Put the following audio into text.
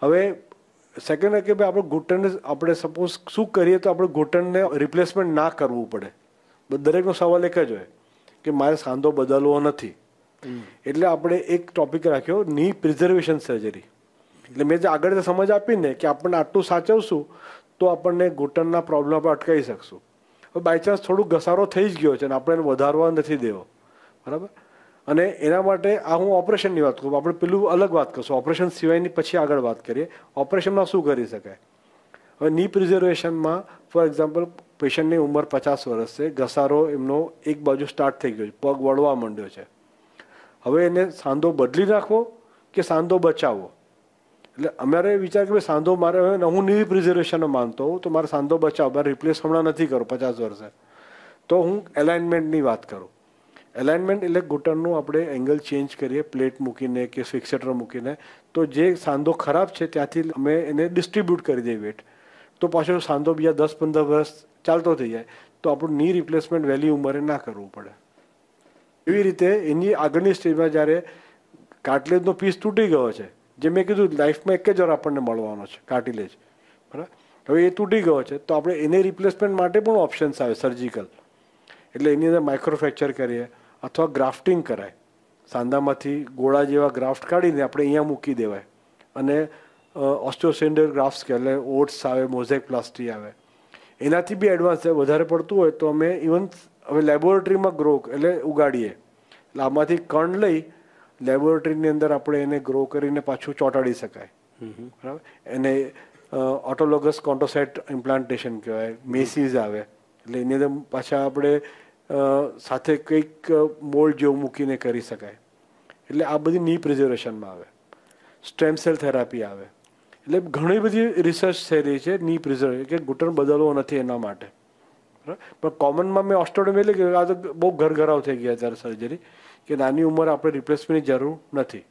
હવે સેકન્ડ કે ભાઈ આપણે ઘૂંટણને આપણે સપોઝ શું કરીએ તો આપણે ઘૂંટણને રિપ્લેસમેન્ટ ના કરવું પડે દરેકનો સવાલ એક જ હોય કે મારે સાંધો બદલવો નથી એટલે આપણે એક ટોપિક રાખ્યો ની પ્રિઝર્વેશન સર્જરી એટલે મેં જે આગળ સમજ આપીને કે આપણને આટલું સાચવશું તો આપણને ઘૂંટણના પ્રોબ્લેમ આપણે અટકાવી શકશું બાય ચાન્સ થોડું ઘસારો થઈ જ ગયો છે અને આપણે એને વધારવા નથી દેવો બરાબર અને એના માટે આ હું ઓપરેશનની વાત કરું આપણે પેલું અલગ વાત કરશું ઓપરેશન સિવાયની પછી આગળ વાત કરીએ ઓપરેશનમાં શું કરી શકાય હવે ની પ્રિઝર્વેશનમાં ફોર એક્ઝામ્પલ પેશન્ટની ઉંમર પચાસ વર્ષ છે ઘસારો એમનો એક બાજુ સ્ટાર્ટ થઈ ગયો છે પગ વળવા માંડ્યો છે હવે એને સાંધો બદલી નાખવો કે સાંધો બચાવવો એટલે અમારે વિચાર કે ભાઈ સાંધો મારે હવે હું ની પ્રિઝર્વેશન માનતો હોઉં તો મારે સાંધો બચાવો મારે રિપ્લેસ હમણાં નથી કરો પચાસ વર્ષે તો હું એલાઇનમેન્ટની વાત કરું એલાઇનમેન્ટ એટલે ઘૂંટણનું આપણે એંગલ ચેન્જ કરીએ પ્લેટ મૂકીને કે ફિક્સેટર મૂકીને તો જે સાંધો ખરાબ છે ત્યાંથી અમે એને ડિસ્ટ્રીબ્યુટ કરી દઈએ વેટ તો પાછો સાંધો બીજા દસ પંદર વર્ષ ચાલતો થઈ જાય તો આપણું ની રિપ્લેસમેન્ટ વહેલી ઉંમરે ના કરવું પડે એવી રીતે એની આગળની સ્ટેજમાં જ્યારે કાર્ટિલેજનો પીસ તૂટી ગયો છે જે મેં કીધું લાઈફમાં એક જ વાર આપણને મળવાનો છે કાર્ટિલેજ બરાબર હવે એ તૂટી ગયો છે તો આપણે એને રિપ્લેસમેન્ટ માટે પણ ઓપ્શન્સ આવે સર્જિકલ એટલે એની અંદર માઇક્રોફ્રેક્ચર કરીએ અથવા ગ્રાફ્ટિંગ કરાય સાંધામાંથી ગોળા જેવા ગ્રાફ્ટ કાઢીને આપણે અહીંયા મૂકી દેવાય અને ઓસ્ટ્રોસેન્ડર ગ્રાફ્ટ્સ કે એટલે ઓટ્સ આવે મોઝેક પ્લાસ્ટી આવે એનાથી બી એડવાન્સ વધારે પડતું હોય તો અમે ઇવન હવે લેબોરેટરીમાં ગ્રો એટલે ઉગાડીએ એટલે આમાંથી કણ લઈ લેબોરેટરીની અંદર આપણે એને ગ્રો કરીને પાછું ચોંટાડી શકાય બરાબર એને ઓટોલોગસ કોન્ટોસેટ ઇમ્પ્લાન્ટેશન કહેવાય મેસીઝ આવે એટલે એની અંદર પાછા આપણે સાથે કંઈક મોલ્ડ જેવું મૂકીને કરી શકાય એટલે આ બધી ની પ્રિઝર્વેશનમાં આવે સ્ટેમ સેલ થેરાપી આવે એટલે ઘણી બધી રિસર્ચ થઈ રહી છે ની પ્રિઝર્વ કે ઘૂંટણ બદલવો નથી એના માટે પણ કોમનમાં મેં ઓસ્ટોડોમી એટલે કે આ તો બહુ ઘરઘરાવ થઈ ગયા ત્યારે સર્જરી કે નાની ઉંમરે આપણે રિપ્લેસમેન્ટની જરૂર નથી